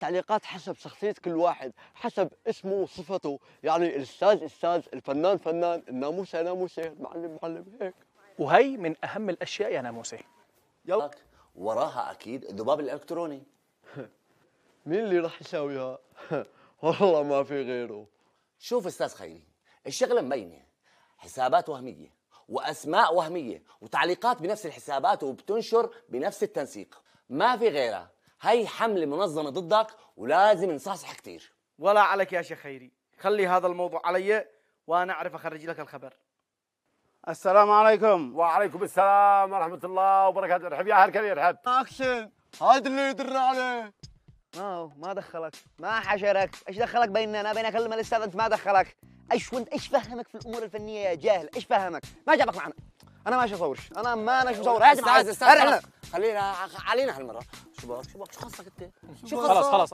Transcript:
تعليقات حسب شخصية كل واحد حسب اسمه وصفته يعني الأستاذ أستاذ الفنان فنان الناموسة ناموسة المعلم معلم هيك وهي من أهم الأشياء يا ناموسة يلا وراها أكيد الذباب الإلكتروني مين اللي راح يساويها؟ والله ما في غيره شوف أستاذ خيري الشغلة مبينة حسابات وهمية وأسماء وهمية وتعليقات بنفس الحسابات وبتنشر بنفس التنسيق ما في غيرها هي حمله منظمه ضدك ولازم نصحصح كثير ولا عليك يا شيخ خيري خلي هذا الموضوع علي وانا اعرف اخرج لك الخبر السلام عليكم وعليكم السلام ورحمه الله وبركاته ارحب يا هركل ارحب اكشن هذا اللي يدر عليه ما هو ما دخلك ما حشرك ايش دخلك بيننا انا بين اكلم الاستاذ انت ما دخلك ايش وانت ايش فهمك في الامور الفنيه يا جاهل ايش فهمك ما جابك معنا انا ماشي اصورش انا ما انا شو اصور استاذ استاذ خلينا علينا هالمره شو بقى شو بقى شو خصك انت شو خلص خلص